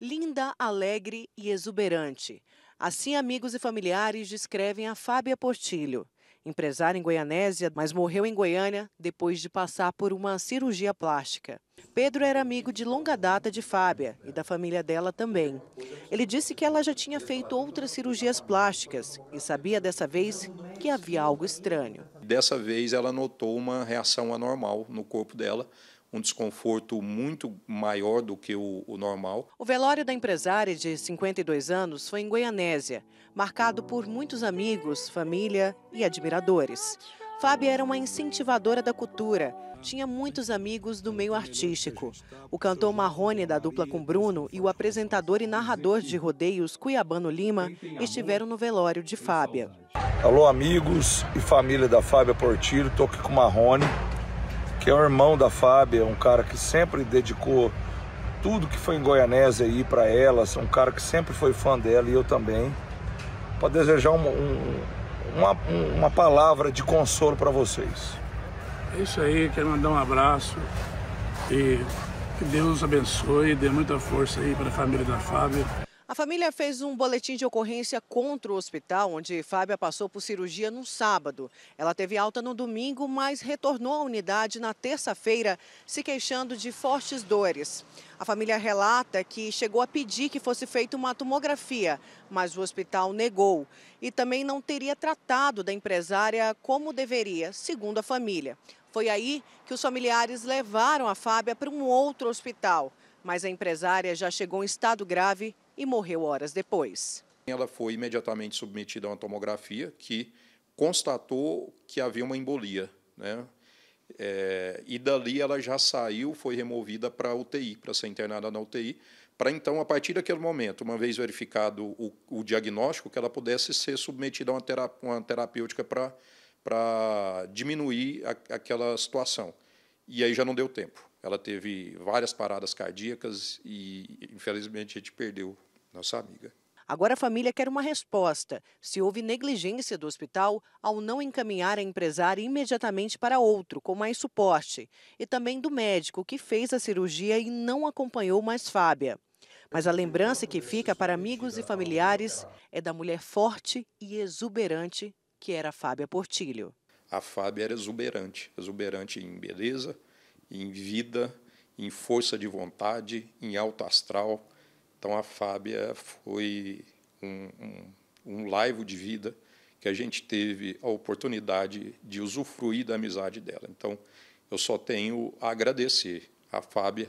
linda, alegre e exuberante. Assim, amigos e familiares descrevem a Fábia Portilho, empresária em Goianésia, mas morreu em Goiânia depois de passar por uma cirurgia plástica. Pedro era amigo de longa data de Fábia e da família dela também. Ele disse que ela já tinha feito outras cirurgias plásticas e sabia dessa vez que havia algo estranho. Dessa vez ela notou uma reação anormal no corpo dela um desconforto muito maior do que o, o, normal. O velório da empresária de 52 anos foi em Goianésia, marcado por muitos amigos, família e admiradores. Fábia era uma incentivadora da cultura, tinha muitos amigos do meio artístico. O cantor Marrone da dupla com Bruno e o apresentador e narrador de rodeios Cuiabano Lima estiveram no velório de Fábia. Alô amigos e família da Fábia Portillo, tô aqui com Marrone que é o irmão da Fábia, um cara que sempre dedicou tudo que foi em Goianésia aí para ela, um cara que sempre foi fã dela e eu também, para desejar um, um, uma, uma palavra de consolo para vocês. É isso aí, quero mandar um abraço e que Deus abençoe, dê muita força aí para a família da Fábio a família fez um boletim de ocorrência contra o hospital, onde Fábia passou por cirurgia no sábado. Ela teve alta no domingo, mas retornou à unidade na terça-feira, se queixando de fortes dores. A família relata que chegou a pedir que fosse feita uma tomografia, mas o hospital negou e também não teria tratado da empresária como deveria, segundo a família. Foi aí que os familiares levaram a Fábia para um outro hospital, mas a empresária já chegou em estado grave e morreu horas depois. Ela foi imediatamente submetida a uma tomografia que constatou que havia uma embolia. Né? É, e dali ela já saiu, foi removida para a UTI, para ser internada na UTI, para então, a partir daquele momento, uma vez verificado o, o diagnóstico, que ela pudesse ser submetida a uma, uma terapêutica para, para diminuir a, aquela situação. E aí já não deu tempo. Ela teve várias paradas cardíacas e, infelizmente, a gente perdeu nossa amiga. Agora a família quer uma resposta: se houve negligência do hospital ao não encaminhar a empresária imediatamente para outro, com mais suporte, e também do médico que fez a cirurgia e não acompanhou mais Fábia. Mas a lembrança que fica para amigos e familiares é da mulher forte e exuberante que era a Fábia Portilho. A Fábia era exuberante, exuberante em beleza, em vida, em força de vontade, em alto astral, então a Fábia foi um, um, um laivo de vida que a gente teve a oportunidade de usufruir da amizade dela. Então eu só tenho a agradecer a Fábia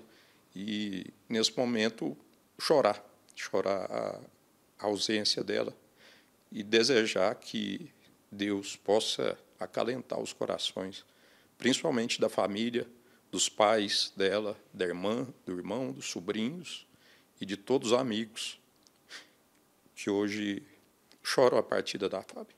e nesse momento chorar, chorar a, a ausência dela e desejar que Deus possa acalentar os corações, principalmente da família, dos pais dela, da irmã, do irmão, dos sobrinhos, e de todos os amigos que hoje choram a partida da Fábio.